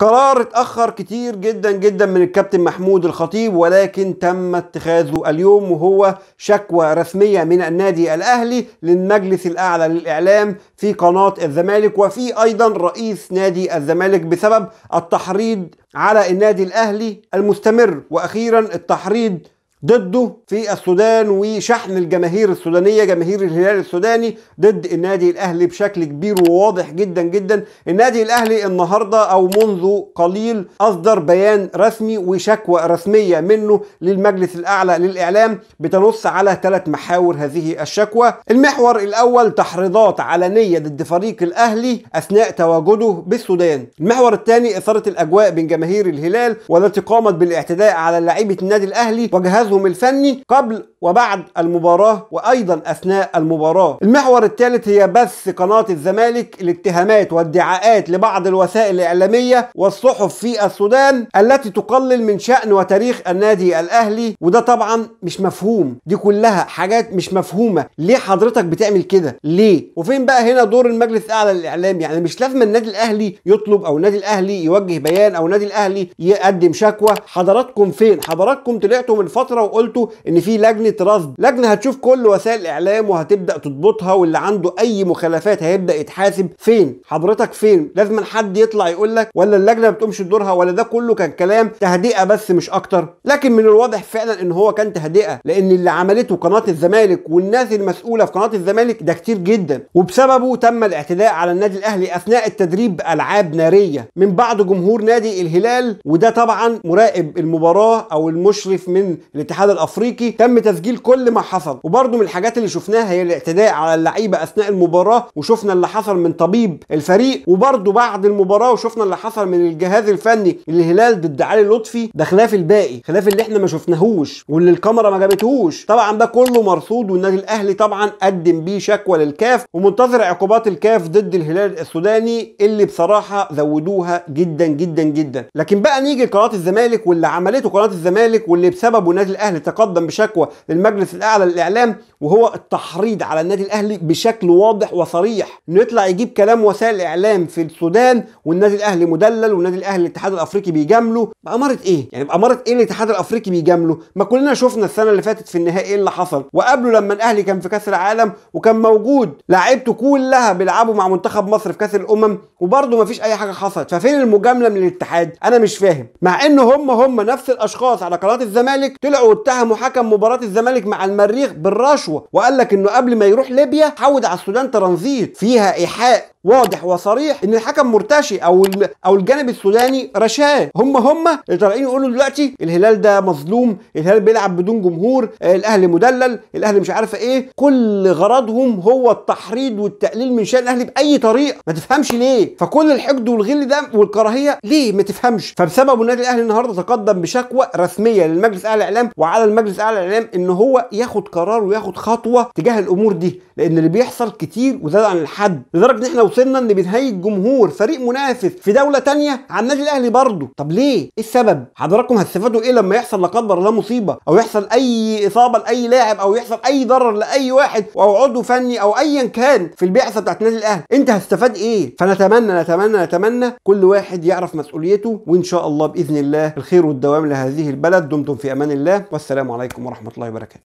قرار اتأخر كتير جدا جدا من الكابتن محمود الخطيب ولكن تم اتخاذه اليوم وهو شكوى رسمية من النادي الأهلي للمجلس الأعلى للإعلام في قناة الزمالك وفي أيضا رئيس نادي الزمالك بسبب التحريض على النادي الأهلي المستمر وأخيرا التحريض ضده في السودان وشحن الجماهير السودانيه جماهير الهلال السوداني ضد النادي الاهلي بشكل كبير وواضح جدا جدا النادي الاهلي النهارده او منذ قليل اصدر بيان رسمي وشكوى رسميه منه للمجلس الاعلى للاعلام بتنص على ثلاث محاور هذه الشكوى المحور الاول تحريضات علنيه ضد فريق الاهلي اثناء تواجده بالسودان المحور الثاني اثاره الاجواء بين جماهير الهلال والتي قامت بالاعتداء على لعيبه النادي الاهلي وجهاز جهازهم الفني قبل وبعد المباراة وأيضا أثناء المباراة المحور الثالث هي بث قناة الزمالك الاتهامات والدعاءات لبعض الوسائل الإعلامية والصحف في السودان التي تقلل من شأن وتاريخ النادي الأهلي وده طبعا مش مفهوم دي كلها حاجات مش مفهومة ليه حضرتك بتعمل كده ليه وفين بقى هنا دور المجلس الأعلى للإعلام يعني مش لازم النادي الأهلي يطلب أو النادي الأهلي يوجه بيان أو النادي الأهلي يقدم شكوى حضراتكم فين حضراتكم طلعتوا من فترة وقلتوا إن في لجنة لجنه رصد لجنه هتشوف كل وسائل الاعلام وهتبدا تضبطها واللي عنده اي مخالفات هيبدا يتحاسب فين حضرتك فين لازم حد يطلع يقول لك ولا اللجنه ما بتقومش دورها ولا ده كله كان كلام تهدئه بس مش اكتر لكن من الواضح فعلا ان هو كان تهدئه لان اللي عملته قناه الزمالك والناس المسؤوله في قناه الزمالك ده كتير جدا وبسببه تم الاعتداء على النادي الاهلي اثناء التدريب بالعاب ناريه من بعض جمهور نادي الهلال وده طبعا مراقب المباراه او المشرف من الاتحاد الافريقي تم تز تسجيل كل ما حصل وبرده من الحاجات اللي شفناها هي الاعتداء على اللعيبه اثناء المباراه وشفنا اللي حصل من طبيب الفريق وبرده بعد المباراه وشفنا اللي حصل من الجهاز الفني الهلال ضد علي لطفي ده خلاف الباقي خلاف اللي احنا ما شفناهوش واللي الكاميرا ما جابتهوش طبعا ده كله مرصود والنادي الاهلي طبعا قدم بيه شكوى للكاف ومنتظر عقوبات الكاف ضد الهلال السوداني اللي بصراحه زودوها جدا جدا جدا لكن بقى نيجي لقناه الزمالك واللي عملته قناه الزمالك واللي بسببه النادي الاهلي تقدم بشكوى للمجلس الاعلى للاعلام وهو التحريض على النادي الاهلي بشكل واضح وصريح انه يطلع يجيب كلام وسائل الاعلام في السودان والنادي الاهلي مدلل والنادي الاهلي الاتحاد الافريقي بيجامله باماره ايه يعني باماره ايه الاتحاد الافريقي بيجامله ما كلنا شفنا السنه اللي فاتت في النهائي ايه اللي حصل وقبله لما الاهلي كان في كاس العالم وكان موجود لعيبته كلها بيلعبوا مع منتخب مصر في كاس الامم وبرضه ما فيش اي حاجه حصلت ففين المجامله من الاتحاد انا مش فاهم مع ان هم هم نفس الاشخاص على قناه الزمالك طلعوا واتهموا حكم مباراه الزمالك الزمالك مع المريخ بالرشوه وقال لك انه قبل ما يروح ليبيا حود على السودان ترانزيت فيها ايحاء واضح وصريح ان الحكم مرتشي او او الجانب السوداني رشاه هم هم اللي طالعين يقولوا دلوقتي الهلال ده مظلوم الهلال بيلعب بدون جمهور الاهلي مدلل الاهلي مش عارفه ايه كل غرضهم هو التحريض والتقليل من شان الاهلي باي طريقه ما تفهمش ليه فكل الحقد والغل ده والكراهيه ليه ما تفهمش فبسبب النادي الاهلي النهارده تقدم بشكوى رسميه للمجلس الاعلى الاعلام وعلى المجلس الاعلى الاعلام ان هو ياخد قرار وياخد خطوه تجاه الامور دي لان اللي بيحصل كتير وزاد عن الحد لدرجه ان احنا وصلنا ان بنهيج جمهور فريق منافس في دوله تانية على النادي الاهلي برضه طب ليه ايه السبب حضراتكم هتستفادوا ايه لما يحصل لا قدر الله مصيبه او يحصل اي اصابه لاي لاعب او يحصل اي ضرر لاي واحد او عضو فني او ايا كان في البعثه بتاعت النادي الاهلي انت هتستفاد ايه فنتمنى نتمنى نتمنى كل واحد يعرف مسؤوليته وان شاء الله باذن الله الخير والدوام لهذه البلد دمتم في امان الله والسلام عليكم ورحمه الله وبركاته